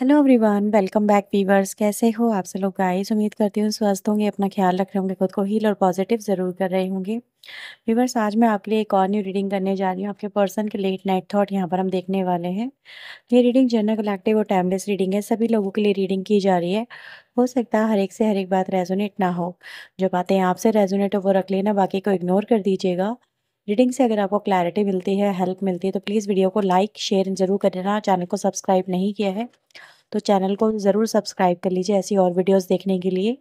Hello everyone welcome back viewers कैसे हो आप सब लोग गाइस उम्मीद करती हूँ स्वस्थ होंगे अपना ख्याल रख रहे होंगे खुद को हील और पॉजिटिव ज़रूर कर रहे होंगे वीवर्स आज मैं आपके लिए एक और न्यू रीडिंग करने जा रही हूँ आपके पर्सन के लेट नाइट थॉट यहाँ पर हम देखने वाले हैं ये रीडिंग जनरल कलेक्टिव और टाइमलेस रीडिंग है सभी लोगों के लिए रीडिंग की जा रही है हो सकता है हर एक से हर एक बात रेजोनेट ना हो जो बातें आपसे रेजोनेट हो वो रख लेना बाकी को इग्नोर कर दीजिएगा रीडिंग से अगर आपको क्लैरिटी मिलती है हेल्प मिलती है तो प्लीज़ वीडियो को लाइक शेयर ज़रूर कर देना चैनल को सब्सक्राइब नहीं किया है तो चैनल को ज़रूर सब्सक्राइब कर लीजिए ऐसी और वीडियोस देखने के लिए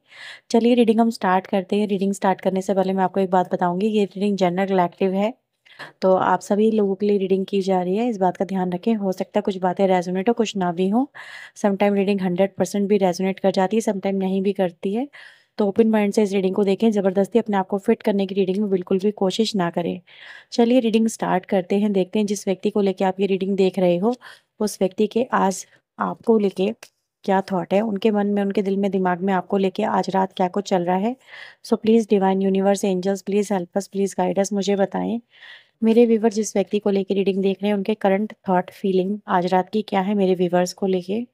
चलिए रीडिंग हम स्टार्ट करते हैं रीडिंग स्टार्ट करने से पहले मैं आपको एक बात बताऊंगी ये रीडिंग जनरल एक्टिव है तो आप सभी लोगों के लिए रीडिंग की जा रही है इस बात का ध्यान रखें हो सकता है कुछ बातें रेजोनेट हो कुछ ना भी हो समटाइम रीडिंग हंड्रेड परसेंट भी रेजोनेट कर जाती है समटाइम नहीं भी करती है तो ओपन माइंड से इस रीडिंग को देखें ज़बरदस्ती अपने आप को फिट करने की रीडिंग में बिल्कुल भी कोशिश ना करें चलिए रीडिंग स्टार्ट करते हैं देखते हैं जिस व्यक्ति को लेकर आप ये रीडिंग देख रहे हो उस व्यक्ति के आज आपको लेके क्या थॉट है उनके मन में उनके दिल में दिमाग में आपको लेके आज रात क्या कुछ चल रहा है so please divine universe angels please help us please guides मुझे बताएं मेरे व्यूवर जिस व्यक्ति को लेके रीडिंग देख रहे हैं उनके करंट थॉट फीलिंग आज रात की क्या है मेरे व्यूवर्स को लेके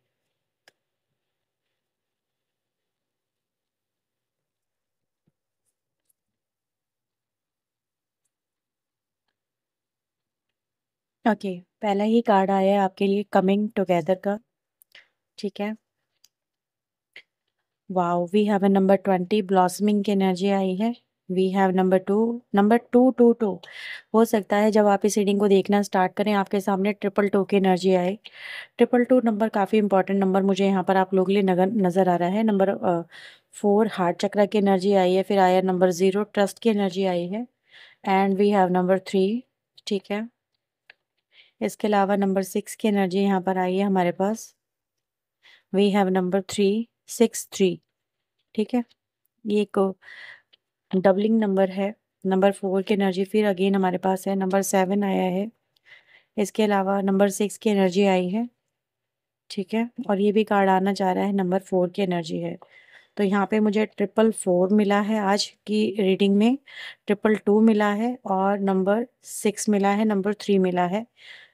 ओके, पहला ही कार्ड आया है आपके लिए कमिंग टुगेदर का, ठीक है? Wow! We have number twenty blossoming की एनर्जी आई है। We have number two number two two two हो सकता है जब आप इस रीडिंग को देखना स्टार्ट करें आपके सामने ट्रिपल टू की एनर्जी आए। ट्रिपल टू नंबर काफ़ी इंपॉर्टेंट नंबर मुझे यहाँ पर आप लोग लिए नगर नज़र आ रहा है। नंबर फोर हार्ट चक्रा की एनर्जी आई है, फिर आया नंबर जीरो ट्रस्ट की एनर्जी आई है and we have number three ठीक है? इसके अलावा नंबर सिक्स की एनर्जी यहाँ पर आई है हमारे पास we have number three six three ठीक है ये एक डबलिंग नंबर है नंबर फोर की एनर्जी फिर अगेन हमारे पास है नंबर सेवन आया है इसके अलावा नंबर सिक्स की एनर्जी आई है ठीक है और ये भी कार्ड आना चाह रहा है नंबर फोर की एनर्जी है तो यहाँ पे मुझे ट्रिपल फोर मिला है आज की रीडिंग में ट्रिपल टू मिला है और नंबर सिक्स मिला है नंबर थ्री मिला है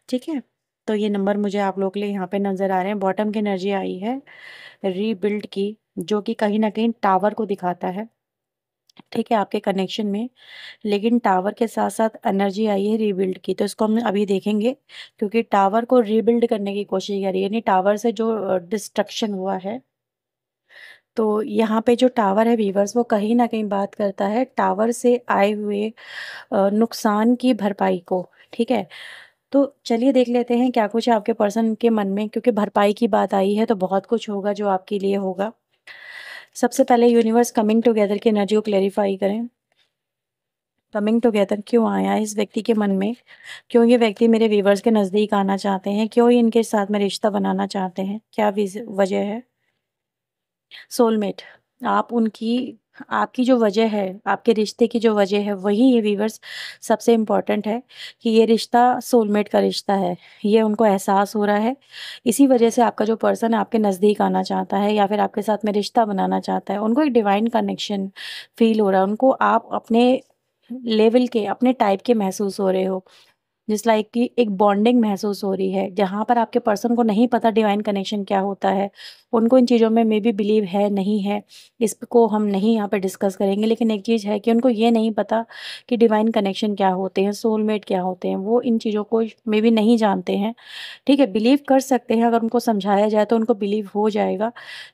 ठीक है तो ये नंबर मुझे आप लोग के लिए यहाँ पे नज़र आ रहे हैं बॉटम की एनर्जी आई है रीबिल्ड की जो कि कहीं ना कहीं टावर को दिखाता है ठीक है आपके कनेक्शन में लेकिन टावर के साथ साथ एनर्जी आई है रीबिल्ड की तो इसको हम अभी देखेंगे क्योंकि टावर को रीबिल्ड करने की कोशिश कर रही है यानी टावर से जो डिस्ट्रक्शन हुआ है तो यहाँ पे जो टावर है वीवर्स वो कहीं ना कहीं बात करता है टावर से आए हुए नुकसान की भरपाई को ठीक है तो चलिए देख लेते हैं क्या कुछ है आपके पर्सन के मन में क्योंकि भरपाई की बात आई है तो बहुत कुछ होगा जो आपके लिए होगा सबसे पहले यूनिवर्स कमिंग टुगेदर की एनर्जी को क्लेरिफाई करें कमिंग टुगेदर क्यों आया इस व्यक्ति के मन में क्यों ये व्यक्ति मेरे व्यूवर्स के नज़दीक आना चाहते हैं क्यों ये इनके साथ में रिश्ता बनाना चाहते हैं क्या वजह है सोलमेट आप उनकी आपकी जो वजह है आपके रिश्ते की जो वजह है वही ये वीवर्स सबसे इम्पॉर्टेंट है कि ये रिश्ता सोलमेट का रिश्ता है ये उनको एहसास हो रहा है इसी वजह से आपका जो पर्सन आपके नज़दीक आना चाहता है या फिर आपके साथ में रिश्ता बनाना चाहता है उनको एक डिवाइन कनेक्शन फील हो रहा है उनको आप अपने लेवल के अपने टाइप के महसूस हो रहे हो जिस लाइक की एक बॉन्डिंग महसूस हो रही है जहाँ पर आपके पर्सन को नहीं पता डिवाइन कनेक्शन क्या होता है उनको इन चीज़ों में मे बी बिलीव है नहीं है इसको हम नहीं यहाँ पर डिस्कस करेंगे लेकिन एक चीज़ है कि उनको ये नहीं पता कि डिवाइन कनेक्शन क्या होते हैं सोलमेट क्या होते हैं वो इन चीज़ों को मे बी नहीं जानते हैं ठीक है बिलीव कर सकते हैं अगर उनको समझाया जाए तो उनको बिलीव हो जाएगा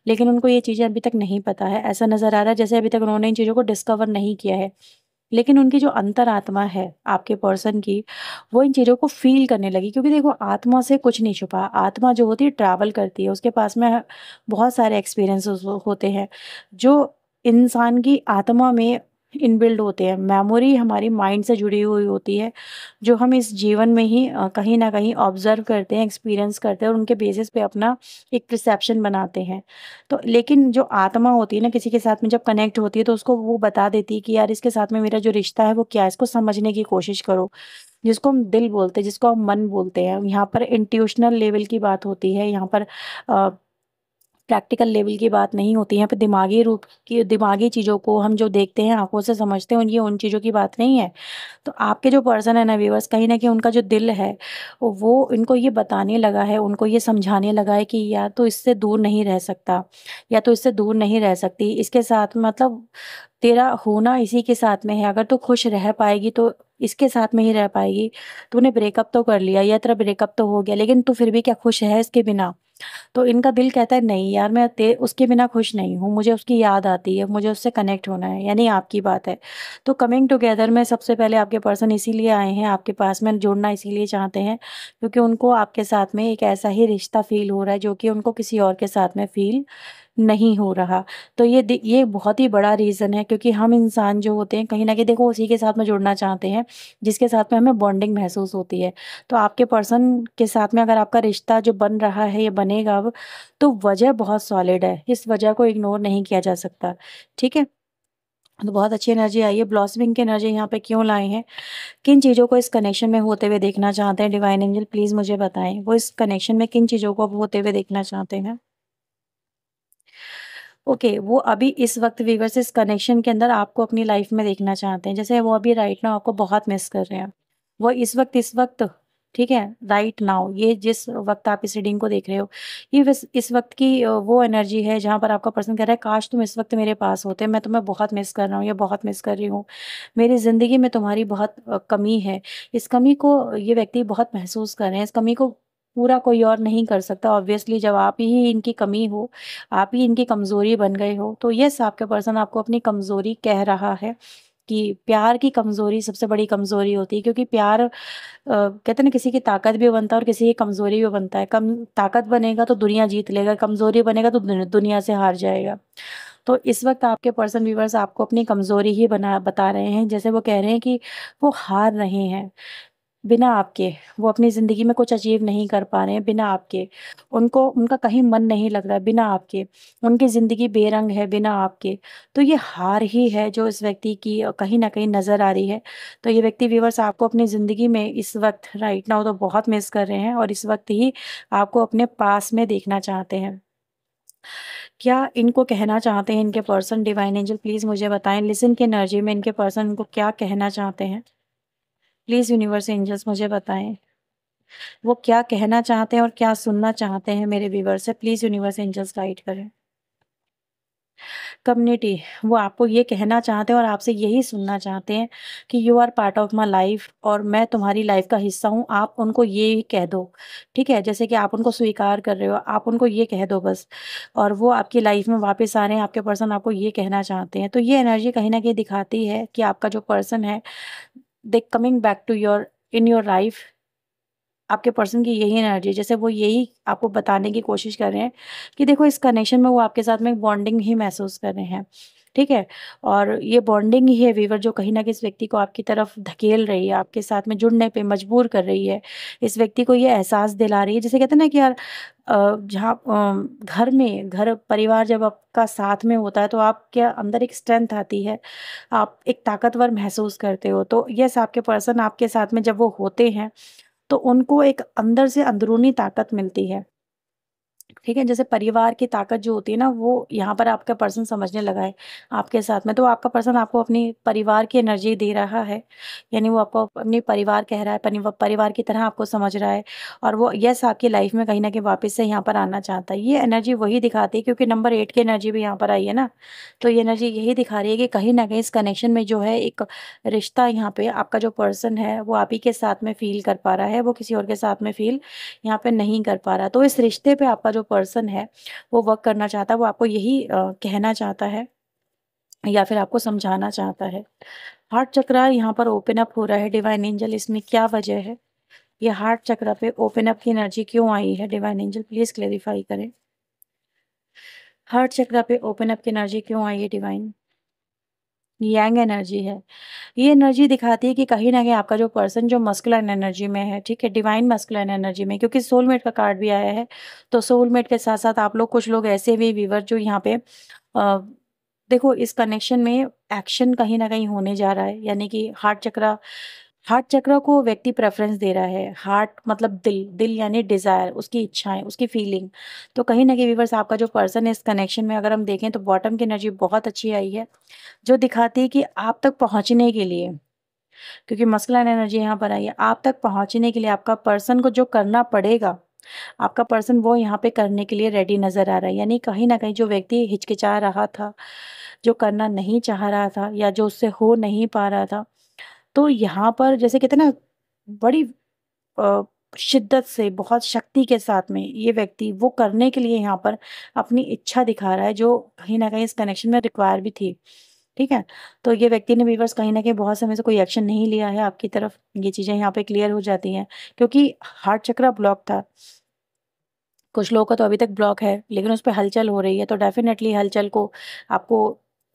लेकिन उनको ये चीज़ें अभी तक नहीं पता है ऐसा नज़र आ रहा है जैसे अभी तक उन्होंने इन चीज़ों को डिस्कवर नहीं किया है लेकिन उनकी जो अंतरात्मा है आपके पर्सन की वो इन चीज़ों को फील करने लगी क्योंकि देखो आत्मा से कुछ नहीं छुपा आत्मा जो होती है ट्रैवल करती है उसके पास में बहुत सारे एक्सपीरियंस होते हैं जो इंसान की आत्मा में इनबिल्ड होते हैं मेमोरी हमारी माइंड से जुड़ी हुई होती है जो हम इस जीवन में ही कहीं ना कहीं ऑब्जर्व करते हैं एक्सपीरियंस करते हैं और उनके बेसिस पे अपना एक परसेप्शन बनाते हैं तो लेकिन जो आत्मा होती है ना किसी के साथ में जब कनेक्ट होती है तो उसको वो बता देती है कि यार इसके साथ में मेरा जो रिश्ता है वो क्या है इसको समझने की कोशिश करो जिसको हम दिल बोलते हैं जिसको हम मन बोलते हैं यहाँ पर इंट्यूशनल लेवल की बात होती है यहाँ पर आ, प्रैक्टिकल लेवल की बात नहीं होती यहाँ पे दिमागी रूप की दिमागी चीज़ों को हम जो देखते हैं आंखों से समझते हैं ये उन चीज़ों की बात नहीं है तो आपके जो पर्सन है ना व्यूवर्स कहीं ना कहीं उनका जो दिल है वो इनको ये बताने लगा है उनको ये समझाने लगा है कि या तो इससे दूर नहीं रह सकता या तो इससे दूर नहीं रह सकती इसके साथ मतलब तेरा होना इसी के साथ में है अगर तू तो खुश रह पाएगी तो इसके साथ में ही रह पाएगी तूने ब्रेकअप तो कर लिया या तेरा ब्रेकअप तो हो गया लेकिन तू फिर भी क्या खुश है इसके बिना तो इनका दिल कहता है नहीं यार मैं उसके बिना खुश नहीं हूँ मुझे उसकी याद आती है मुझे उससे कनेक्ट होना है यानी आपकी बात है तो कमिंग टुगेदर में सबसे पहले आपके पर्सन इसीलिए आए हैं आपके पास में जुड़ना इसीलिए चाहते हैं क्योंकि उनको आपके साथ में एक ऐसा ही रिश्ता फील हो रहा है जो कि उनको किसी और के साथ में फील नहीं हो रहा तो ये ये बहुत ही बड़ा रीज़न है क्योंकि हम इंसान जो होते हैं कहीं ना कहीं देखो उसी के साथ में जुड़ना चाहते हैं जिसके साथ में हमें बॉन्डिंग महसूस होती है तो आपके पर्सन के साथ में अगर आपका रिश्ता जो बन रहा है ये बनेगा अब तो वजह बहुत सॉलिड है इस वजह को इग्नोर नहीं किया जा सकता ठीक है तो बहुत अच्छी एनर्जी आई है ब्लॉसमिंग की एनर्जी यहाँ पे क्यों लाए हैं किन चीज़ों को इस कनेक्शन में होते हुए देखना चाहते हैं डिवाइन एंजल प्लीज़ मुझे बताएं वो इस कनेक्शन में किन चीज़ों को होते हुए देखना चाहते हैं ओके okay, वो अभी इस वक्त वीवर्स इस कनेक्शन के अंदर आपको अपनी लाइफ में देखना चाहते हैं जैसे वो अभी राइट नाउ आपको बहुत मिस कर रहे हैं वो इस वक्त इस वक्त ठीक है राइट नाउ ये जिस वक्त आप इस रीडिंग को देख रहे हो ये इस वक्त की वो एनर्जी है जहाँ पर आपका पर्सन कह रहा है काश तुम इस वक्त मेरे पास होते मैं तुम्हें बहुत मिस कर रहा हूँ या बहुत मिस कर रही हूँ मेरी ज़िंदगी में तुम्हारी बहुत कमी है इस कमी को ये व्यक्ति बहुत महसूस कर रहे हैं इस कमी को पूरा कोई और नहीं कर सकता ऑब्वियसली जब आप ही इनकी कमी हो आप ही इनकी कमज़ोरी बन गए हो तो यस आपका पर्सन आपको अपनी कमज़ोरी कह रहा है कि प्यार की कमज़ोरी सबसे बड़ी कमज़ोरी होती है क्योंकि प्यार आ, कहते हैं ना किसी की ताकत भी बनता है और किसी की कमज़ोरी भी बनता है कम ताकत बनेगा तो दुनिया जीत लेगा कमज़ोरी बनेगा तो दुनिया से हार जाएगा तो इस वक्त आपके पर्सन व्यूवर्स आपको अपनी कमज़ोरी ही बना बता रहे हैं जैसे वो कह रहे हैं कि वो हार रहे हैं बिना आपके वो अपनी ज़िंदगी में कुछ अचीव नहीं कर पा रहे हैं बिना आपके उनको उनका कहीं मन नहीं लग रहा है बिना आपके उनकी ज़िंदगी बेरंग है बिना आपके तो ये हार ही है जो इस व्यक्ति की कहीं ना कहीं नज़र आ रही है तो ये व्यक्ति व्यूवर्स आपको अपनी ज़िंदगी में इस वक्त राइट नाउ तो बहुत मिस कर रहे हैं और इस वक्त ही आपको अपने पास में देखना चाहते हैं क्या इनको कहना चाहते हैं इनके पर्सन डिवाइन एंजल प्लीज़ मुझे बताएं लिसन की एनर्जी में इनके पर्सन इनको क्या कहना चाहते हैं प्लीज़ यूनिवर्स एंजल्स मुझे बताएं वो क्या कहना चाहते हैं और क्या सुनना चाहते हैं मेरे व्यूवर से प्लीज़ यूनिवर्स एंजल्स गाइड करें कम्युनिटी वो आपको ये कहना चाहते हैं और आपसे यही सुनना चाहते हैं कि you are part of my life और मैं तुम्हारी लाइफ का हिस्सा हूँ आप उनको ये कह दो ठीक है जैसे कि आप उनको स्वीकार कर रहे हो आप उनको ये कह दो बस और वो आपकी लाइफ में वापस आ रहे हैं आपके पर्सन आपको ये कहना चाहते हैं तो ये एनर्जी कहीं ना कहीं दिखाती है कि आपका जो पर्सन है they coming back to your in your life आपके पर्सन की यही एनर्जी जैसे वो यही आपको बताने की कोशिश कर रहे हैं कि देखो इस कनेक्शन में वो आपके साथ में बॉन्डिंग ही महसूस कर रहे हैं ठीक है और ये बॉन्डिंग ही है वीवर जो कहीं ना कहीं इस व्यक्ति को आपकी तरफ धकेल रही है आपके साथ में जुड़ने पर मजबूर कर रही है इस व्यक्ति को ये एहसास दिला रही है जैसे कहते हैं ना कि यार जहाँ घर में घर परिवार जब आपका साथ में होता है तो आपके अंदर एक स्ट्रेंथ आती है आप एक ताकतवर महसूस करते हो तो यस आपके पर्सन आपके साथ में जब वो होते हैं तो उनको एक अंदर से अंदरूनी ताकत मिलती है ठीक है जैसे परिवार की ताकत जो होती है ना वो यहाँ पर आपका पर्सन समझने लगा है आपके साथ में तो आपका पर्सन आपको अपनी परिवार की एनर्जी दे रहा है यानी वो आपको अपने परिवार कह रहा है परिवार की तरह आपको समझ रहा है और वो यस आपकी लाइफ में कहीं ना कहीं वापस से यहाँ पर आना चाहता है ये एनर्जी वही दिखाती है क्योंकि नंबर एट की एनर्जी भी यहाँ पर आई है ना तो ये एनर्जी यही दिखा रही है कि कहीं ना कहीं इस कनेक्शन में जो है एक रिश्ता यहाँ पर आपका जो पर्सन है वो आप ही के साथ में फील कर पा रहा है वो किसी और के साथ में फील यहाँ पर नहीं कर पा रहा तो इस रिश्ते पर आपका जो पर्सन है वो वर्क करना चाहता है वो आपको यही कहना चाहता है या फिर आपको समझाना चाहता है हार्ट चक्रा यहाँ पर ओपन अप हो रहा है डिवाइन एंजल इसमें क्या वजह है ये हार्ट चक्रा पे ओपन अप की एनर्जी क्यों आई है डिवाइन एंजल प्लीज क्लेरिफाई करें हार्ट चक्रा पे ओपन अप की एनर्जी क्यों आई है डिवाइन यंग एनर्जी है ये एनर्जी दिखाती है कि कहीं ना कहीं आपका जो पर्सन जो मस्कुलर एनर्जी में है ठीक है डिवाइन मस्कुलर एनर्जी में क्योंकि सोलमेट का कार्ड भी आया है तो सोलमेट के साथ साथ आप लोग कुछ लोग ऐसे भी वीवर जो यहाँ पे आ, देखो इस कनेक्शन में एक्शन कहीं ना कहीं होने जा रहा है यानी कि हार्ट चक्रा हार्ट चक्र को व्यक्ति प्रेफरेंस दे रहा है हार्ट मतलब दिल दिल यानी डिज़ायर उसकी इच्छाएं उसकी फीलिंग तो कहीं ना कहीं व्यूवर्स आपका जो पर्सन है इस कनेक्शन में अगर हम देखें तो बॉटम की एनर्जी बहुत अच्छी आई है जो दिखाती है कि आप तक पहुंचने के लिए क्योंकि मस्कुलर एनर्जी यहाँ पर आई है आप तक पहुँचने के लिए आपका पर्सन को जो करना पड़ेगा आपका पर्सन वो यहाँ पे करने के लिए रेडी नज़र आ रहा है यानी कहीं ना कहीं जो व्यक्ति हिचकिचा रहा था जो करना नहीं चाह रहा था या जो उससे हो नहीं पा रहा था तो यहाँ पर जैसे कहते हैं ना बड़ी शिद्दत से बहुत शक्ति के साथ में ये व्यक्ति वो करने के लिए यहाँ पर अपनी इच्छा दिखा रहा है जो कहीं ना कहीं इस कनेक्शन में रिक्वायर भी थी। ठीक है? तो ये व्यक्ति ने वीवर्स कहीं ना कहीं बहुत समय से कोई एक्शन नहीं लिया है आपकी तरफ, ये चीज़ें यहाँ पे क्लियर हो जाती हैं क्योंकि हार्ट चक्र ब्लॉक था। कुछ लोगों का तो अभी तक ब्लॉक है, लेकिन उस पर हलचल हो रही है तो डेफ़िनेटली हलचल को आपको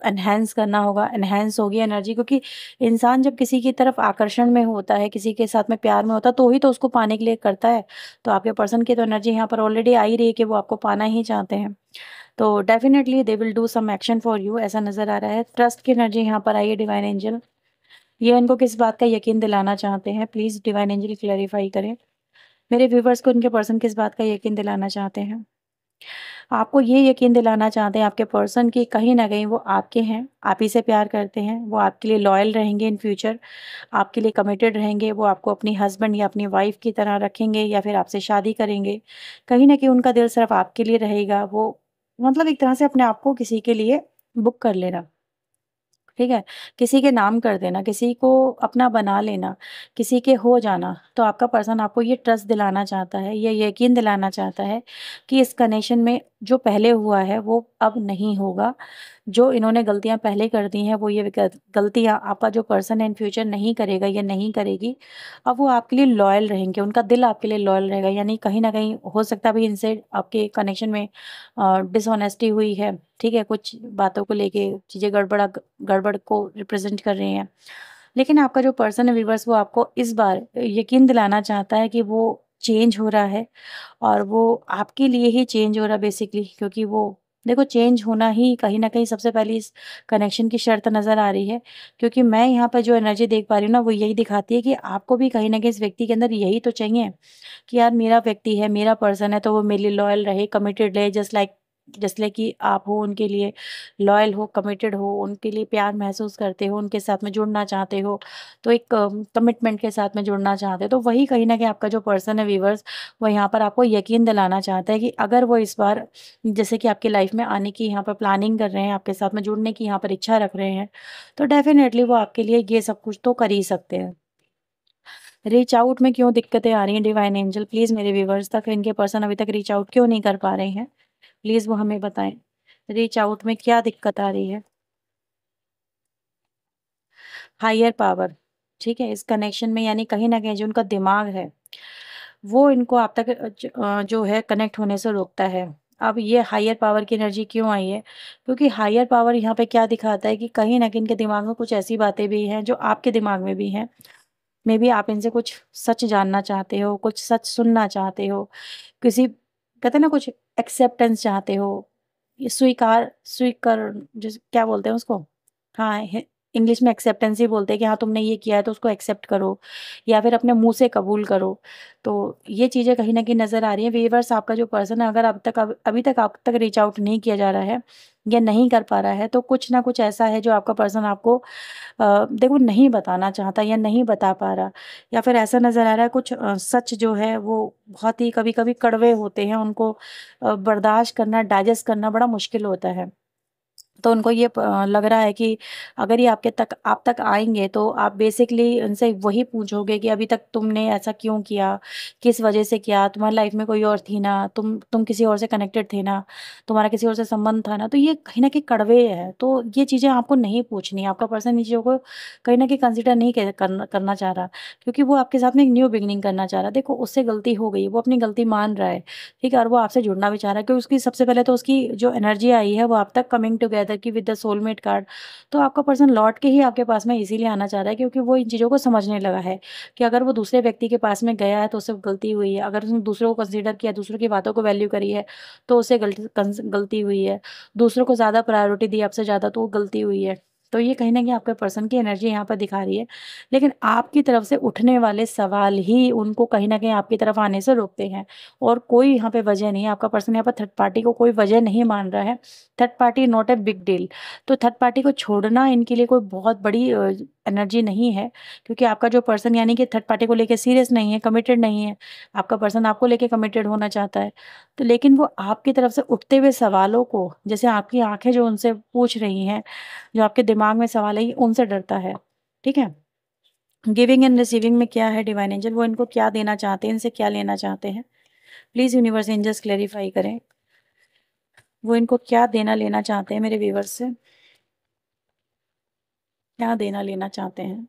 एनहेंस करना होगा एनहेंस होगी एनर्जी क्योंकि इंसान जब किसी की तरफ आकर्षण में होता है किसी के साथ में प्यार में होता है तो ही तो उसको पाने के लिए करता है तो आपके पर्सन की तो एनर्जी यहाँ पर ऑलरेडी आ ही रही है कि वो आपको पाना ही चाहते हैं तो definitely they will do some action for you ऐसा नज़र आ रहा है ट्रस्ट की एनर्जी यहाँ पर आई है डिवाइन एंजल ये इनको किस बात का यकीन दिलाना चाहते हैं प्लीज़ डिवाइन एंजल क्लैरिफाई करें मेरे व्यूवर्स को इनके पर्सन किस बात का यकीन दिलाना चाहते हैं आपको ये यकीन दिलाना चाहते हैं आपके पर्सन की कहीं ना कहीं वो आपके हैं आप ही से प्यार करते हैं वो आपके लिए लॉयल रहेंगे इन फ्यूचर आपके लिए कमिटेड रहेंगे वो आपको अपनी हस्बैंड या अपनी वाइफ की तरह रखेंगे या फिर आपसे शादी करेंगे कहीं ना कहीं उनका दिल सिर्फ आपके लिए रहेगा वो मतलब एक तरह से अपने आप को किसी के लिए बुक कर लेना ठीक है किसी के नाम कर देना किसी को अपना बना लेना किसी के हो जाना तो आपका पर्सन आपको ये ट्रस्ट दिलाना चाहता है या यकीन दिलाना चाहता है कि इस कनेक्शन में जो पहले हुआ है वो अब नहीं होगा जो इन्होंने गलतियां पहले कर दी हैं वो ये गलतियां आपका जो पर्सन इन फ्यूचर नहीं करेगा या नहीं करेगी अब वो आपके लिए लॉयल रहेंगे उनका दिल आपके लिए लॉयल रहेगा यानी कहीं ना कहीं हो सकता है भी इनसे आपके कनेक्शन में डिसऑनेस्टी हुई है ठीक है कुछ बातों को लेके चीज़ें गड़बड़ा गड़बड़ को रिप्रेजेंट कर रही हैं लेकिन आपका जो पर्सन है वो आपको इस बार यकीन दिलाना चाहता है कि वो चेंज हो रहा है और वो आपके लिए ही चेंज हो रहा है बेसिकली क्योंकि वो देखो चेंज होना ही कहीं ना कहीं सबसे पहले इस कनेक्शन की शर्त नज़र आ रही है क्योंकि मैं यहाँ पर जो एनर्जी देख पा रही हूँ ना वो यही दिखाती है कि आपको भी कहीं ना कहीं इस व्यक्ति के अंदर यही तो चाहिए कि यार मेरा व्यक्ति है मेरा पर्सन है तो वो मेरे लिए लॉयल रहे कमिटेड रहे जस्ट लाइक जिसले कि आप हो उनके लिए लॉयल हो कमिटेड हो उनके लिए प्यार महसूस करते हो उनके साथ में जुड़ना चाहते हो तो एक कमिटमेंट के साथ में जुड़ना चाहते हो तो वही कहीं ना कहीं आपका जो पर्सन है व्यूवर्स वो यहाँ पर आपको यकीन दिलाना चाहता है कि अगर वो इस बार जैसे कि आपकी लाइफ में आने की यहाँ पर प्लानिंग कर रहे हैं आपके साथ में जुड़ने की यहाँ पर इच्छा रख रहे हैं तो डेफिनेटली वो आपके लिए ये सब कुछ तो कर ही सकते हैं रीच आउट में क्यों दिक्कतें आ रही हैं डिवाइन एंजल प्लीज़ मेरे व्यूवर्स तक इनके पर्सन अभी तक रीच आउट क्यों नहीं कर पा रहे हैं प्लीज़ वो हमें बताएं रीच आउट में क्या दिक्कत आ रही है हायर पावर ठीक है इस कनेक्शन में यानी कहीं ना कहीं जो उनका दिमाग है वो इनको आप तक जो है कनेक्ट होने से रोकता है अब ये हायर पावर की एनर्जी क्यों आई है क्योंकि हायर पावर यहाँ पे क्या दिखाता है कि कहीं ना कहीं इनके दिमाग में कुछ ऐसी बातें भी हैं जो आपके दिमाग में भी हैं मे बी आप इनसे कुछ सच जानना चाहते हो कुछ सच सुनना चाहते हो किसी कहते हैं ना कुछ एक्सेप्टेंस चाहते हो ये स्वीकार स्वीकर जिस क्या बोलते हैं उसको हाँ इंग्लिश में एक्सेप्टेंस ही बोलते हैं कि हाँ तुमने ये किया है तो उसको एक्सेप्ट करो या फिर अपने मुंह से कबूल करो तो ये चीज़ें कहीं ना कहीं नज़र आ रही हैं वीवर्स आपका जो पर्सन है अगर अब तक अब, अभी तक आप तक रीच आउट नहीं किया जा रहा है या नहीं कर पा रहा है तो कुछ ना कुछ ऐसा है जो आपका पर्सन आपको आ, देखो नहीं बताना चाहता या नहीं बता पा रहा या फिर ऐसा नज़र आ रहा है कुछ आ, सच जो है वो बहुत ही कभी कभी कड़वे होते हैं उनको बर्दाश्त करना डाइजेस्ट करना बड़ा मुश्किल होता है तो उनको ये लग रहा है कि अगर ये आपके तक आप तक आएंगे तो आप बेसिकली उनसे वही पूछोगे कि अभी तक तुमने ऐसा क्यों किया किस वजह से किया तुम्हारी लाइफ में कोई और थी ना तुम तुम किसी और से कनेक्टेड थे ना तुम्हारा किसी और से संबंध था ना तो ये कहीं ना कहीं कड़वे है तो ये चीज़ें आपको नहीं पूछनी आपका पर्सन चीज़ों को कहीं ना कहीं कंसिडर नहीं करना करना चाह रहा क्योंकि वो आपके साथ में एक न्यू बिगनिंग करना चाह रहा देखो उससे गलती हो गई वो अपनी गलती मान रहा है ठीक है और वो आपसे जुड़ना भी चाह रहा है क्योंकि उसकी सबसे पहले तो उसकी जो एनर्जी आई है वो आप तक कमिंग टुगेदर था कि विद द सोलमेट कार्ड तो आपका पर्सन लौट के ही आपके पास में इजीली आना चाह रहा है क्योंकि वो इन चीज़ों को समझने लगा है कि अगर वो दूसरे व्यक्ति के पास में गया है तो उससे गलती हुई है अगर उसने दूसरों को कंसिडर किया दूसरों की बातों को वैल्यू करी है तो उससे गलती गलती हुई है दूसरों को ज़्यादा प्रायोरिटी दी आपसे ज़्यादा तो वो गलती हुई है तो ये कहीं ना कहीं आपके पर्सन की एनर्जी यहाँ पर दिखा रही है लेकिन आपकी तरफ से उठने वाले सवाल ही उनको कहीं ना कहीं आपकी तरफ आने से रोकते हैं और कोई यहाँ पे वजह नहीं है आपका पर्सन यहाँ पर थर्ड पार्टी को कोई वजह नहीं मान रहा है third party not a big deal तो थर्ड पार्टी को छोड़ना इनके लिए कोई बहुत बड़ी एनर्जी नहीं है क्योंकि आपका जो पर्सन यानी कि थर्ड पार्टी को लेकर सीरियस नहीं है कमिटेड नहीं है आपका पर्सन आपको लेके कमिटेड होना चाहता है तो लेकिन वो आपकी तरफ से उठते हुए सवालों को जैसे आपकी आंखें जो उनसे पूछ रही हैं जो आपके दिमाग में सवाल है उनसे डरता है ठीक है गिविंग एंड रिसीविंग में क्या है डिवाइन एंजल वो इनको क्या देना चाहते हैं इनसे क्या लेना चाहते हैं प्लीज़ यूनिवर्स एंजल्स क्लेरिफाई करें वो इनको क्या देना लेना चाहते हैं मेरे व्यूवर्स से क्या देना लेना चाहते हैं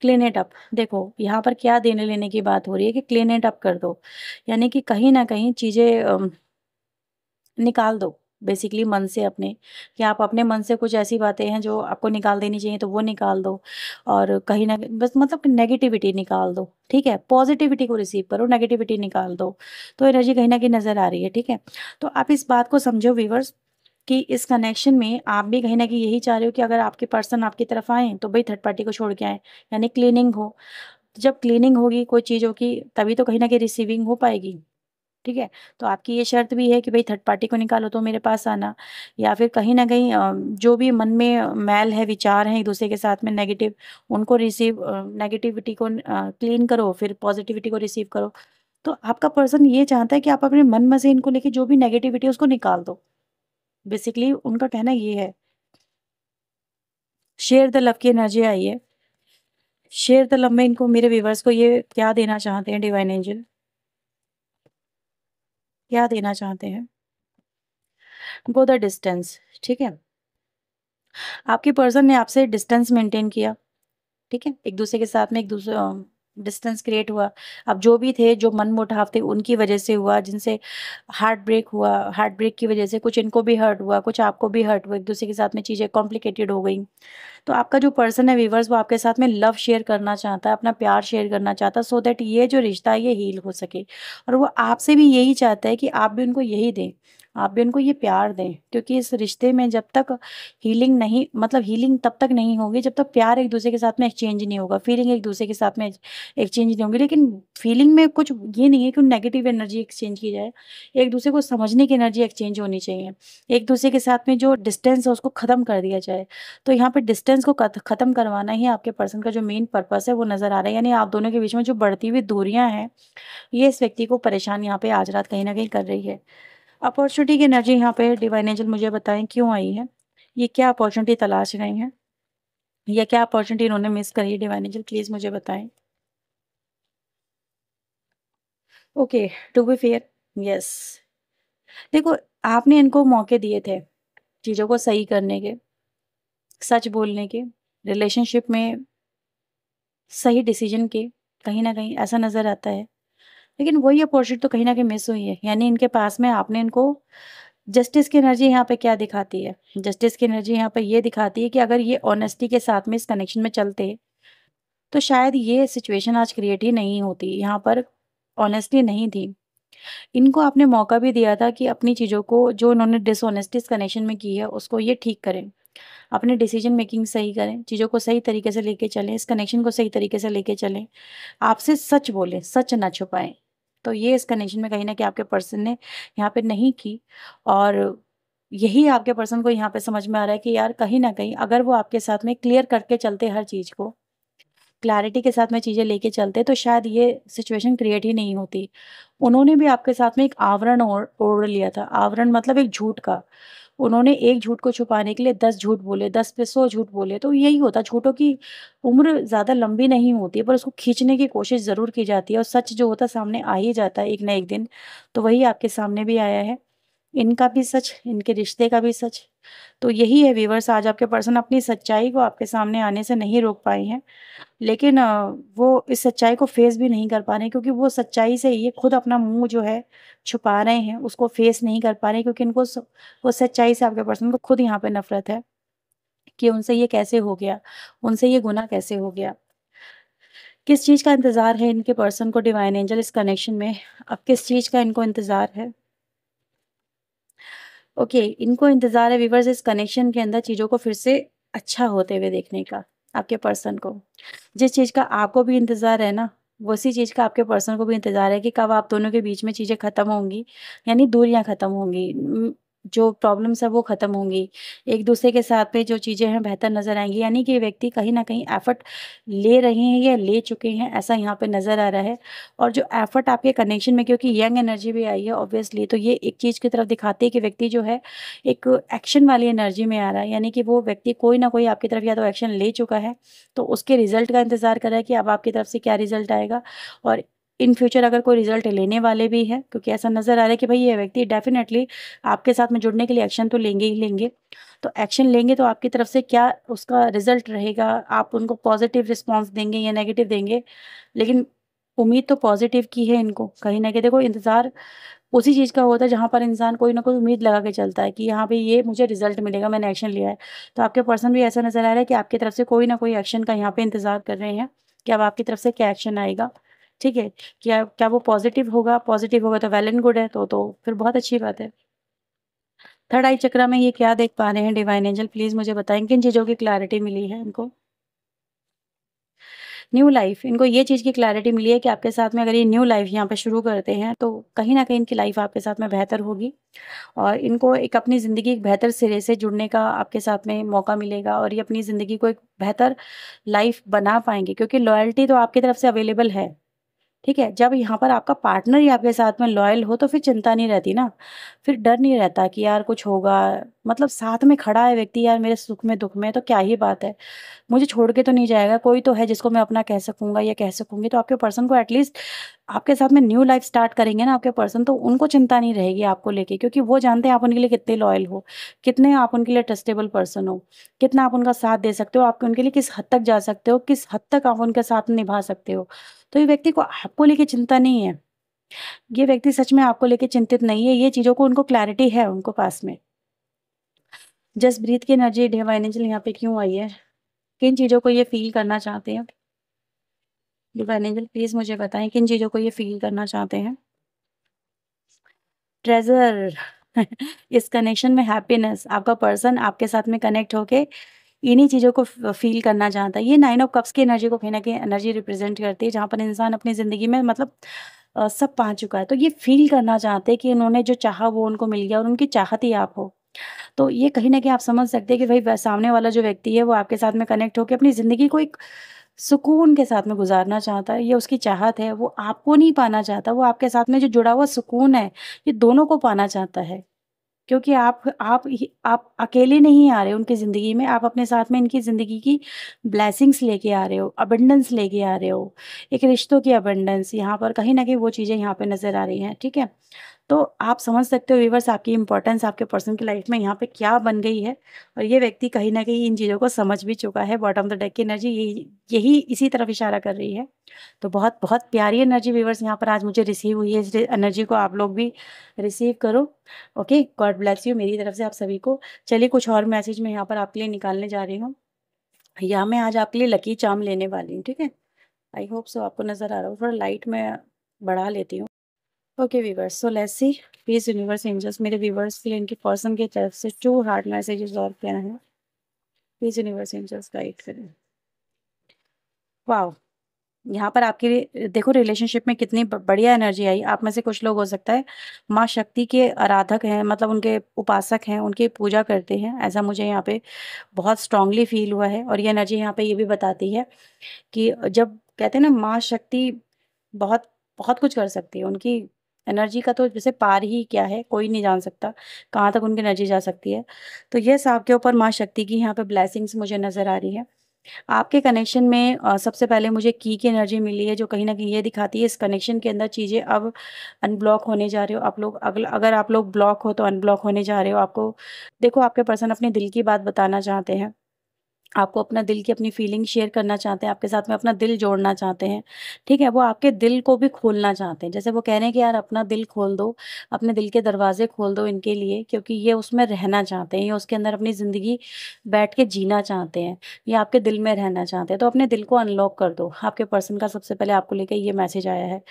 क्लीन इट अप देखो यहाँ पर क्या देने लेने की बात हो रही है कि क्लीन इट अप कर दो यानी कि कहीं ना कहीं चीज़ें निकाल दो बेसिकली मन से अपने कि आप अपने मन से कुछ ऐसी बातें हैं जो आपको निकाल देनी चाहिए तो वो निकाल दो और कहीं ना बस मतलब नेगेटिविटी निकाल दो ठीक है पॉजिटिविटी को रिसीव करो नेगेटिविटी निकाल दो तो एनर्जी कहीं ना कहीं नज़र आ रही है ठीक है तो आप इस बात को समझो व्यूवर्स कि इस कनेक्शन में आप भी कहीं ना कहीं यही चाह रहे हो कि अगर आपके पर्सन आपकी तरफ आए तो भाई थर्ड पार्टी को छोड़ के आए यानी क्लीनिंग हो तो जब क्लीनिंग होगी कोई चीज़ों की तभी तो कहीं ना कहीं रिसीविंग हो पाएगी ठीक है तो आपकी ये शर्त भी है कि भाई थर्ड पार्टी को निकालो तो मेरे पास आना या फिर कहीं ना कहीं जो भी मन में मैल है विचार हैं एक दूसरे के साथ में नेगेटिव उनको रिसीव नेगेटिविटी को क्लीन करो फिर पॉजिटिविटी को रिसीव करो तो आपका पर्सन ये चाहता है कि आप अपने मन में से इनको लेके जो भी नेगेटिविटी है उसको निकाल दो बेसिकली उनका कहना ये है शेयर द लव की एनर्जी आई है शेयर द लव में इनको मेरे व्यूवर्स को ये क्या देना चाहते हैं डिवाइन एंजल क्या देना चाहते हैं गो द डिस्टेंस ठीक है आपकी पर्सन ने आपसे डिस्टेंस मेंटेन किया ठीक है एक दूसरे के साथ में एक दूसरे डिस्टेंस क्रिएट हुआ अब जो भी थे जो मन मुठाव थे उनकी वजह से हुआ जिनसे हार्ट ब्रेक हुआ हार्ट ब्रेक की वजह से कुछ इनको भी हर्ट हुआ कुछ आपको भी हर्ट हुआ एक दूसरे के साथ में चीज़ें कॉम्प्लिकेटेड हो गई तो आपका जो पर्सन है व्यूवर्स वो आपके साथ में लव शेयर करना चाहता है अपना प्यार शेयर करना चाहता है सो दैट ये जो रिश्ता है ये हील हो सके और वो आपसे भी यही चाहता है कि आप भी उनको यही दें आप भी उनको ये प्यार दें क्योंकि इस रिश्ते में जब तक हीलिंग नहीं मतलब हीलिंग तब तक नहीं होगी जब तक प्यार एक दूसरे के साथ में एक्सचेंज नहीं होगा फीलिंग एक दूसरे के साथ में एक्सचेंज नहीं होगी लेकिन फीलिंग में कुछ ये नहीं है कि नेगेटिव एनर्जी एक्सचेंज की जाए एक दूसरे को समझने की एनर्जी एक्सचेंज होनी चाहिए एक दूसरे के साथ में जो डिस्टेंस है उसको ख़त्म कर दिया जाए तो यहाँ पर डिस्टेंस को ख़त्म करवाना ही आपके पर्सन का जो मेन पर्पज़ है वो नज़र आ रहा है यानी आप दोनों के बीच में जो बढ़ती हुई दूरियाँ हैं ये इस व्यक्ति को परेशान यहाँ पे आज रात कहीं ना कहीं कर रही है अपॉर्चुनिटी की एनर्जी यहाँ पे डिवाइन एंजल मुझे बताएं क्यों आई है ये क्या अपॉर्चुनिटी तलाश रहे हैं या क्या अपॉर्चुनिटी इन्होंने मिस करी है डिवाइन एंजल प्लीज़ मुझे बताएं okay to be fair yes देखो आपने इनको मौके दिए थे चीज़ों को सही करने के सच बोलने के रिलेशनशिप में सही डिसीजन के कहीं ना कहीं ऐसा नज़र आता है लेकिन वही अपॉर्चुनिटी तो कहीं ना कहीं मिस हुई है यानी इनके पास में आपने इनको जस्टिस की एनर्जी यहाँ पे क्या दिखाती है जस्टिस की एनर्जी यहाँ पे ये दिखाती है कि अगर ये ऑनेस्टी के साथ में इस कनेक्शन में चलते तो शायद ये सिचुएशन आज क्रिएट ही नहीं होती यहाँ पर ऑनेस्टी नहीं थी इनको आपने मौका भी दिया था कि अपनी चीज़ों को जो इन्होंने डिसऑनेस्टी इस कनेक्शन में की है उसको ये ठीक करें अपने डिसीजन मेकिंग सही करें चीज़ों को सही तरीके से लेके चलें इस कनेक्शन को सही तरीके से लेके चलें आपसे सच बोलें सच ना छुपाएं तो ये इस कनेक्शन में कहीं ना कहीं आपके पर्सन ने यहाँ पे नहीं की और यही आपके पर्सन को यहाँ पे समझ में आ रहा है कि यार कहीं ना कहीं अगर वो आपके साथ में क्लियर करके चलते हर चीज़ को क्लैरिटी के साथ में चीज़ें लेके चलते तो शायद ये सिचुएशन क्रिएट ही नहीं होती उन्होंने भी आपके साथ में एक आवरण ओढ़ लिया था आवरण मतलब एक झूठ का उन्होंने एक झूठ को छुपाने के लिए दस झूठ बोले दस पे सौ झूठ बोले तो यही होता झूठों की उम्र ज़्यादा लंबी नहीं होती है पर उसको खींचने की कोशिश ज़रूर की जाती है और सच जो होता सामने आ ही जाता है एक ना एक दिन तो वही आपके सामने भी आया है इनका भी सच इनके रिश्ते का भी सच तो यही है व्यूवर्स आज आपके पर्सन अपनी सच्चाई को आपके सामने आने से नहीं रोक पाए हैं लेकिन वो इस सच्चाई को फेस भी नहीं कर पा रहे क्योंकि वो सच्चाई से ये खुद अपना मुंह जो है छुपा रहे हैं उसको फेस नहीं कर पा रहे क्योंकि इनको वो सच्चाई से आपके पर्सन को खुद यहाँ पे नफरत है कि उनसे ये कैसे हो गया उनसे ये गुना कैसे हो गया किस चीज़ का इंतज़ार है इनके पर्सन को डिवाइन एंजल इस कनेक्शन में अब किस चीज़ का इनको इंतज़ार है ओके okay, इनको इंतज़ार है वीवर्स इस कनेक्शन के अंदर चीज़ों को फिर से अच्छा होते हुए देखने का आपके पर्सन को जिस चीज़ का आपको भी इंतज़ार है ना उसी चीज़ का आपके पर्सन को भी इंतज़ार है कि कब आप दोनों के बीच में चीज़ें ख़त्म होंगी यानी दूरियां ख़त्म होंगी जो प्रॉब्लम्स है वो ख़त्म होंगी एक दूसरे के साथ पे जो चीज़ें हैं बेहतर नज़र आएंगी यानी कि व्यक्ति कहीं ना कहीं एफ़र्ट ले रहे हैं या ले चुके हैं ऐसा यहाँ पे नज़र आ रहा है और जो एफ़र्ट आपके कनेक्शन में क्योंकि यंग एनर्जी भी आई है ऑब्वियसली तो ये एक चीज़ की तरफ दिखाती है कि व्यक्ति जो है एक एक्शन वाली एनर्जी में आ रहा है यानी कि वो व्यक्ति कोई ना कोई आपकी तरफ या तो एक्शन ले चुका है तो उसके रिज़ल्ट का इंतज़ार कर रहा है कि अब आपकी तरफ से क्या रिज़ल्ट आएगा और इन फ्यूचर अगर कोई रिजल्ट लेने वाले भी है क्योंकि ऐसा नज़र आ रहा है कि भाई ये व्यक्ति डेफिनेटली आपके साथ में जुड़ने के लिए एक्शन तो लेंगे ही लेंगे तो एक्शन लेंगे तो आपकी तरफ से क्या उसका रिजल्ट रहेगा आप उनको पॉजिटिव रिस्पॉन्स देंगे या नेगेटिव देंगे लेकिन उम्मीद तो पॉजिटिव की है इनको कहीं ना कहीं देखो इंतज़ार उसी चीज़ का होता है जहाँ पर इंसान कोई ना कोई उम्मीद लगा के चलता है कि यहाँ पे ये मुझे रिजल्ट मिलेगा मैंने एक्शन लिया है तो आपके पर्सन भी ऐसा नज़र आ रहा है कि आपकी तरफ से कोई ना कोई एक्शन का यहाँ पे इंतज़ार कर रहे हैं कि अब आपकी तरफ से क्या एक्शन आएगा ठीक है क्या क्या वो पॉजिटिव होगा पॉजिटिव होगा तो वेल एंड गुड है तो तो फिर बहुत अच्छी बात है थर्ड आई चक्रा में ये क्या देख पा रहे हैं डिवाइन एंजल प्लीज मुझे बताएं किन चीज़ों की क्लैरिटी मिली है इनको न्यू लाइफ इनको ये चीज़ की क्लैरिटी मिली है कि आपके साथ में अगर ये न्यू लाइफ यहाँ पे शुरू करते हैं तो कहीं ना कहीं इनकी लाइफ आपके साथ में बेहतर होगी और इनको एक अपनी ज़िंदगी एक बेहतर सिरे से जुड़ने का आपके साथ में मौका मिलेगा और ये अपनी ज़िंदगी को एक बेहतर लाइफ बना पाएंगे क्योंकि लॉयल्टी तो आपकी तरफ से अवेलेबल है ठीक है जब यहाँ पर आपका पार्टनर ही आपके साथ में लॉयल हो तो फिर चिंता नहीं रहती ना फिर डर नहीं रहता कि यार कुछ होगा मतलब साथ में खड़ा है व्यक्ति यार मेरे सुख में दुख में तो क्या ही बात है मुझे छोड़ के तो नहीं जाएगा कोई तो है जिसको मैं अपना कह सकूँगा या कह सकूँगी तो आपके पर्सन को एटलीस्ट आपके साथ में न्यू लाइफ स्टार्ट करेंगे ना आपके पर्सन तो उनको चिंता नहीं रहेगी आपको लेके क्योंकि वो जानते हैं आप उनके लिए कितने लॉयल हो कितने आप उनके लिए ट्रस्टेबल पर्सन हो कितना आप उनका साथ दे सकते हो आप उनके लिए किस हद तक जा सकते हो किस हद तक आप उनके साथ निभा सकते हो तो ये व्यक्ति को आपको लेके चिंता नहीं है ये व्यक्ति सच में आपको लेके चिंतित नहीं है ये चीज़ों को उनको क्लैरिटी है उनको पास में जस्ट ब्रीत की एनर्जी डिवाइन एंजल यहाँ पे क्यों आई है किन चीज़ों को ये फील करना चाहते हैं डिवाइन एंजल प्लीज़ मुझे बताएं किन चीज़ों को ये फील करना चाहते हैं ट्रेजर इस कनेक्शन में हैप्पीनेस आपका पर्सन आपके साथ में कनेक्ट होके इन्हीं चीज़ों को फील करना चाहता है ये नाइन ऑफ कप्स की एनर्जी को कहीं ना कहीं एनर्जी रिप्रेजेंट करती है जहाँ पर इंसान अपनी ज़िंदगी में मतलब सब पा चुका है तो ये फील करना चाहते हैं कि उन्होंने जो चाहा वो उनको मिल गया और उनकी चाहत ही आप हो तो ये कहीं ना कहीं आप समझ सकते हैं कि भाई सामने वाला जो व्यक्ति है वो आपके साथ में कनेक्ट होकर अपनी ज़िंदगी को एक सुकून के साथ में गुजारना चाहता है ये उसकी चाहत है वो आपको नहीं पाना चाहता वो आपके साथ में जो जुड़ा हुआ सुकून है ये दोनों को पाना चाहता है क्योंकि आप आप आप अकेले नहीं आ रहे उनकी ज़िंदगी में आप अपने साथ में इनकी ज़िंदगी की ब्लैसिंग्स लेके आ रहे हो अबंडेंस लेके आ रहे हो एक रिश्तों की अबंडेंस यहाँ पर कहीं ना कहीं वो चीज़ें यहाँ पे नज़र आ रही हैं ठीक है तो आप समझ सकते हो व्यूवर्स आपकी इंपॉर्टेंस आपके पर्सन की लाइफ में यहाँ पे क्या बन गई है और ये व्यक्ति कहीं ना कहीं इन चीज़ों को समझ भी चुका है बॉटम ऑफ द डेक की एनर्जी यही यही इसी तरफ इशारा कर रही है तो बहुत बहुत प्यारी एनर्जी व्यूवर्स यहाँ पर आज मुझे रिसीव हुई है इस एनर्जी को आप लोग भी रिसीव करो ओके गॉड ब्लेस यू मेरी तरफ से आप सभी को चलिए कुछ और मैसेज मैं यहाँ पर आपके लिए निकालने जा रही हूँ या मैं आज आपके लिए लकी चाम लेने वाली हूँ ठीक है आई होप सो आपको नज़र आ रहा हो थोड़ा लाइट में बढ़ा लेती हूँ okay viewers so let's see please universe angels मेरे व्यूवर्स के लिए इनकी पर्सन की तरफ से टू हार्ट मैसेजेस और क्या है प्लीज यूनिवर्स एंजल्स गाइड करें वाह यहाँ पर आपके देखो रिलेशनशिप में कितनी बढ़िया एनर्जी आई आप में से कुछ लोग हो सकता है माँ शक्ति के आराधक हैं मतलब उनके उपासक हैं उनकी पूजा करते हैं ऐसा मुझे यहाँ पे बहुत स्ट्रांगली फील हुआ है और ये एनर्जी यहाँ पे ये भी बताती है कि जब कहते हैं ना माँ शक्ति बहुत बहुत कुछ कर सकती है उनकी एनर्जी का तो जैसे पार ही क्या है कोई नहीं जान सकता कहाँ तक उनकी एनर्जी जा सकती है तो यस आपके ऊपर माँ शक्ति की यहाँ पे ब्लैसिंग्स मुझे नज़र आ रही है आपके कनेक्शन में सबसे पहले मुझे की की एनर्जी मिली है जो कहीं ना कहीं ये दिखाती है इस कनेक्शन के अंदर चीज़ें अब अनब्लॉक होने जा रहे हो आप लोग अगल अगर आप लोग ब्लॉक हो तो अनब्लॉक होने जा रहे हो आपको देखो आपके पर्सन अपने दिल की बात बताना चाहते हैं आपको अपना दिल की अपनी फीलिंग शेयर करना चाहते हैं आपके साथ में अपना दिल जोड़ना चाहते हैं ठीक है वो आपके दिल को भी खोलना चाहते हैं जैसे वो कह रहे हैं कि यार अपना दिल खोल दो अपने दिल के दरवाजे खोल दो इनके लिए क्योंकि ये उसमें रहना चाहते हैं ये उसके अंदर अपनी ज़िंदगी बैठ के जीना चाहते हैं ये आपके दिल में रहना चाहते हैं तो अपने दिल को अनलॉक कर दो आपके पर्सन का सबसे पहले आपको लेकर ये मैसेज आया है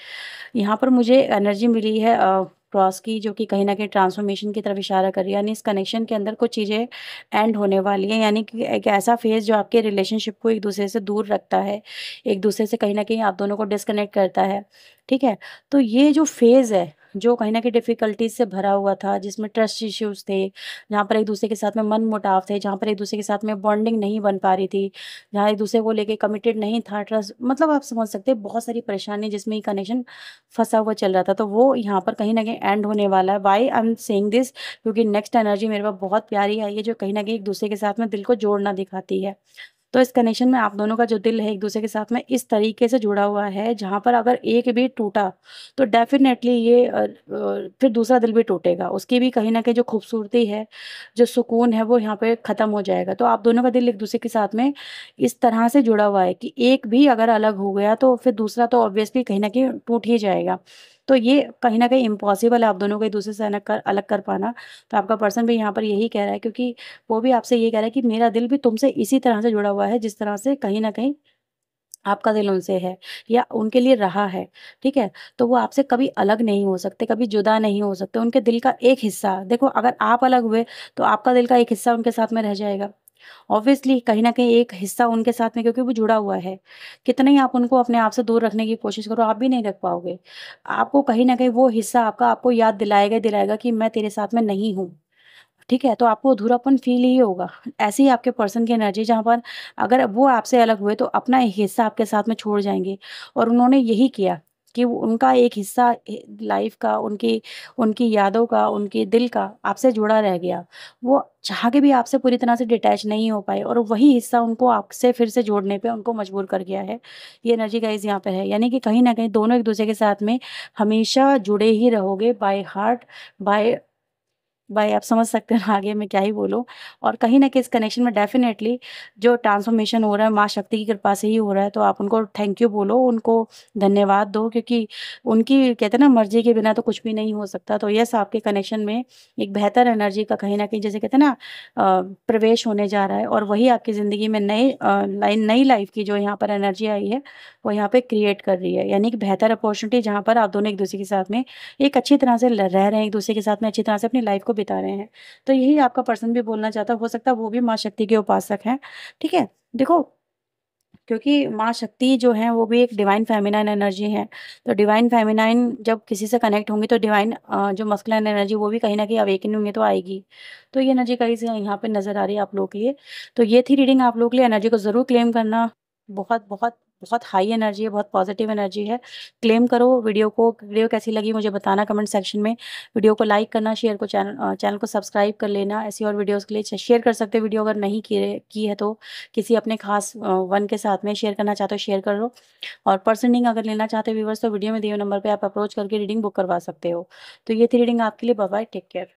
यहाँ पर मुझे एनर्जी मिली है आ, क्रॉस की जो कि कहीं ना कहीं ट्रांसफॉर्मेशन की तरफ इशारा कर रही है यानी इस कनेक्शन के अंदर कुछ चीज़ें एंड होने वाली है यानी कि एक ऐसा फेज़ जो आपके रिलेशनशिप को एक दूसरे से दूर रखता है एक दूसरे से कहीं ना कहीं आप दोनों को डिसकनेक्ट करता है ठीक है तो ये जो फेज़ है जो कहीं ना कहीं डिफ़िकल्टीज से भरा हुआ था जिसमें ट्रस्ट इश्यूज थे जहाँ पर एक दूसरे के साथ में मन मुटाव थे जहाँ पर एक दूसरे के साथ में बॉन्डिंग नहीं बन पा रही थी जहाँ एक दूसरे को लेके कमिटेड नहीं था ट्रस्ट मतलब आप समझ सकते बहुत सारी परेशानी जिसमें कनेक्शन फंसा हुआ चल रहा था तो वो यहाँ पर कहीं ना कहीं एंड होने वाला है why I am saying this क्योंकि नेक्स्ट एनर्जी मेरे पास बहुत प्यारी आई है जो कहीं ना कहीं एक दूसरे के साथ में दिल को जोड़ना दिखाती है तो इस कनेक्शन में आप दोनों का जो दिल है एक दूसरे के साथ में इस तरीके से जुड़ा हुआ है जहाँ पर अगर एक भी टूटा तो डेफिनेटली ये फिर दूसरा दिल भी टूटेगा उसकी भी कहीं ना कहीं जो खूबसूरती है जो सुकून है वो यहाँ पर ख़त्म हो जाएगा तो आप दोनों का दिल एक दूसरे के साथ में इस तरह से जुड़ा हुआ है कि एक भी अगर अलग हो गया तो फिर दूसरा तो ऑब्वियसली कहीं ना कहीं टूट ही जाएगा तो ये कहीं ना कहीं इम्पॉसिबल है आप दोनों को एक दूसरे से अलग कर अलग कर पाना तो आपका पर्सन भी यहाँ पर यही कह रहा है क्योंकि वो भी आपसे ये कह रहा है कि मेरा दिल भी तुमसे इसी तरह से जुड़ा हुआ है जिस तरह से कहीं ना कहीं आपका दिल उनसे है या उनके लिए रहा है ठीक है तो वो आपसे कभी अलग नहीं हो सकते कभी जुदा नहीं हो सकते उनके दिल का एक हिस्सा देखो अगर आप अलग हुए तो आपका दिल का एक हिस्सा उनके साथ में रह जाएगा ऑब्वियसली कहीं ना कहीं एक हिस्सा उनके साथ में क्योंकि वो जुड़ा हुआ है कितने ही आप उनको अपने आप से दूर रखने की कोशिश करो आप भी नहीं रख पाओगे आपको कहीं ना कहीं वो हिस्सा आपका आपको याद दिलाएगा दिलाएगा कि मैं तेरे साथ में नहीं हूँ ठीक है तो आपको अधूरापन फील ही होगा ऐसे ही आपके पर्सन की एनर्जी जहाँ पर अगर वो आपसे अलग हुए तो अपना हिस्सा आपके साथ में छोड़ जाएंगे और उन्होंने यही किया कि उनका एक हिस्सा लाइफ का उनकी उनकी यादों का उनके दिल का आपसे जुड़ा रह गया वो चाह के भी आपसे पूरी तरह से डिटैच नहीं हो पाए और वही हिस्सा उनको आपसे फिर से जोड़ने पे उनको मजबूर कर गया है ये एनर्जी गाइज यहाँ पर है यानी कि कहीं ना कहीं दोनों एक दूसरे के साथ में हमेशा जुड़े ही रहोगे बाय हार्ट बाय भाई आप समझ सकते हैं आगे मैं क्या ही बोलो और कहीं ना कहीं इस कनेक्शन में डेफिनेटली जो ट्रांसफॉर्मेशन हो रहा है माँ शक्ति की कृपा से ही हो रहा है तो आप उनको थैंक यू बोलो उनको धन्यवाद दो क्योंकि उनकी कहते हैं ना मर्जी के बिना तो कुछ भी नहीं हो सकता तो यस आपके कनेक्शन में एक बेहतर एनर्जी का कहीं ना कहीं जैसे कहते हैं ना प्रवेश होने जा रहा है और वही आपकी ज़िंदगी में नए लाइन नई लाइफ की जो यहाँ पर एनर्जी आई है वो यहाँ पर क्रिएट कर रही है यानी कि बेहतर अपॉर्चुनिटी जहाँ पर आप दोनों एक दूसरे के साथ में एक अच्छी तरह से रह रहे हैं एक दूसरे के साथ में अच्छी तरह से अपनी लाइफ को बिता रहे हैं तो यही आपका पर्सन भी बोलना चाहता हो सकता है वो भी माँ शक्ति के उपासक हैं ठीक है देखो क्योंकि माँ शक्ति जो है वो भी एक डिवाइन फेमिनाइन एनर्जी है तो डिवाइन फेमिनाइन जब किसी से कनेक्ट होंगी तो डिवाइन जो मस्कुलाइन एनर्जी वो भी कहीं ना कहीं अवेकन होंगे तो आएगी तो ये एनर्जी कहीं से यहाँ पे नज़र आ रही है आप लोगों के लिए तो ये थी रीडिंग आप लोगों के लिए एनर्जी को ज़रूर क्लेम करना बहुत बहुत बहुत हाई एनर्जी है बहुत पॉजिटिव एनर्जी है क्लेम करो वीडियो को वीडियो कैसी लगी मुझे बताना कमेंट सेक्शन में वीडियो को लाइक करना शेयर को चैनल चैनल को सब्सक्राइब कर लेना ऐसी और वीडियोज़ के लिए शेयर कर सकते वीडियो अगर नहीं की, की है तो किसी अपने खास वन के साथ में शेयर करना चाहते हो शेयर करो और पर्सनिंग अगर लेना चाहते हो व्यूवर्स तो वीडियो में दिए नंबर पर आप अप्रोच करके रीडिंग बुक करवा सकते हो तो ये थी रीडिंग आपके लिए बाय टेक केयर